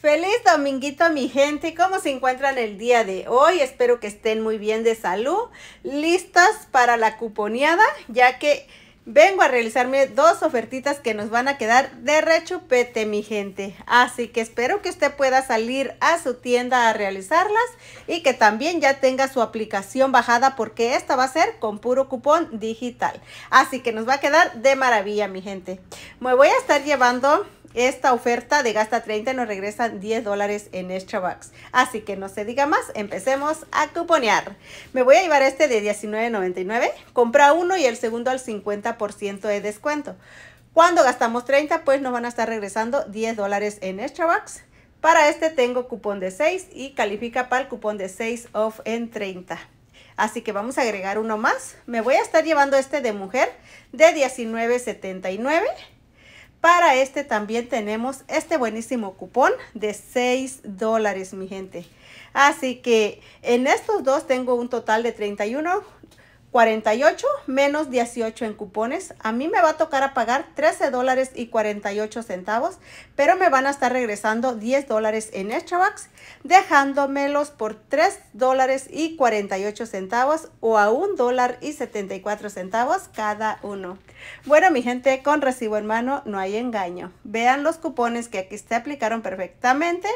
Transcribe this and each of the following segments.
Feliz dominguito mi gente, ¿cómo se encuentran el día de hoy? Espero que estén muy bien de salud, listas para la cuponeada, ya que vengo a realizarme dos ofertitas que nos van a quedar de rechupete mi gente. Así que espero que usted pueda salir a su tienda a realizarlas y que también ya tenga su aplicación bajada porque esta va a ser con puro cupón digital. Así que nos va a quedar de maravilla mi gente. Me voy a estar llevando esta oferta de gasta 30 nos regresan 10 dólares en extra bucks. Así que no se diga más, empecemos a cuponear. Me voy a llevar este de $19.99. Compra uno y el segundo al 50% de descuento. Cuando gastamos 30, pues nos van a estar regresando 10 dólares en extra bucks. Para este tengo cupón de 6 y califica para el cupón de 6 off en 30. Así que vamos a agregar uno más. Me voy a estar llevando este de mujer de $19.79. Para este también tenemos este buenísimo cupón de 6 dólares, mi gente. Así que en estos dos tengo un total de 31 48 menos 18 en cupones. A mí me va a tocar a pagar 13 dólares y 48 centavos, pero me van a estar regresando 10 dólares en extra bucks, dejándomelos por 3 dólares y 48 centavos o a 1 dólar y 74 centavos cada uno. Bueno, mi gente, con recibo en mano no hay engaño. Vean los cupones que aquí se aplicaron perfectamente.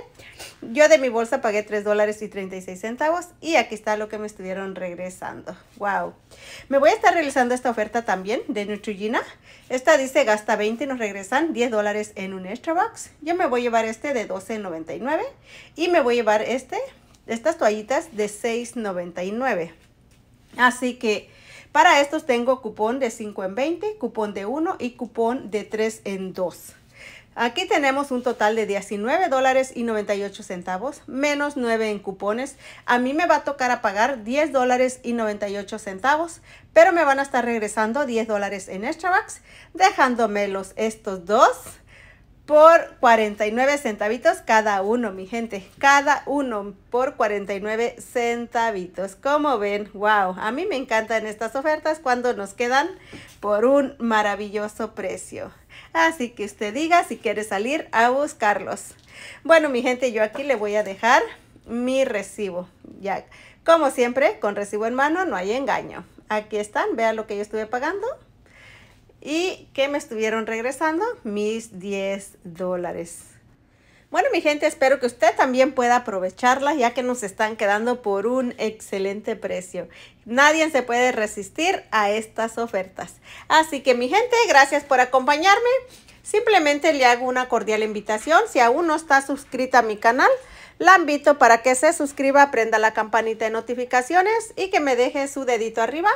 Yo de mi bolsa pagué 3 y 36 centavos y aquí está lo que me estuvieron regresando. ¡Wow! Me voy a estar realizando esta oferta también de Neutrogena. Esta dice gasta 20 y nos regresan 10 dólares en un extra box. Yo me voy a llevar este de 12.99 y me voy a llevar este, estas toallitas de 6.99. Así que... Para estos tengo cupón de 5 en 20, cupón de 1 y cupón de 3 en 2. Aquí tenemos un total de 19 dólares y 98 centavos, menos 9 en cupones. A mí me va a tocar a pagar 10 dólares y 98 centavos, pero me van a estar regresando 10 dólares en extra dejándomelos estos dos por 49 centavitos cada uno, mi gente. Cada uno por 49 centavitos. Como ven, wow. A mí me encantan estas ofertas cuando nos quedan por un maravilloso precio. Así que usted diga si quiere salir a buscarlos. Bueno, mi gente, yo aquí le voy a dejar mi recibo. Ya, como siempre, con recibo en mano no hay engaño. Aquí están, vean lo que yo estuve pagando. ¿Y que me estuvieron regresando? Mis 10 dólares. Bueno, mi gente, espero que usted también pueda aprovecharla ya que nos están quedando por un excelente precio. Nadie se puede resistir a estas ofertas. Así que, mi gente, gracias por acompañarme. Simplemente le hago una cordial invitación. Si aún no está suscrita a mi canal, la invito para que se suscriba, prenda la campanita de notificaciones y que me deje su dedito arriba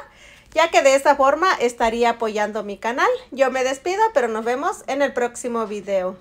ya que de esa forma estaría apoyando mi canal. Yo me despido, pero nos vemos en el próximo video.